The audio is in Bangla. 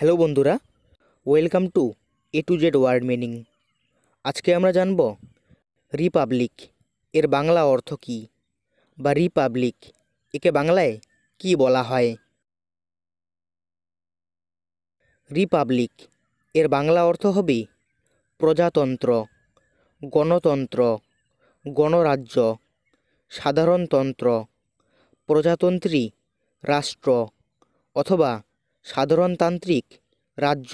হ্যালো বন্ধুরা welcome to A to Z word meaning আজকে আমরা জানব রিপাবলিক এর বাংলা অর্থ কী বা রিপাবলিক একে বাংলায় কি বলা হয় রিপাবলিক এর বাংলা অর্থ হবে প্রজাতন্ত্র গণতন্ত্র গণরাজ্য সাধারণতন্ত্র প্রজাতন্ত্রী রাষ্ট্র অথবা সাধারণতান্ত্রিক রাজ্য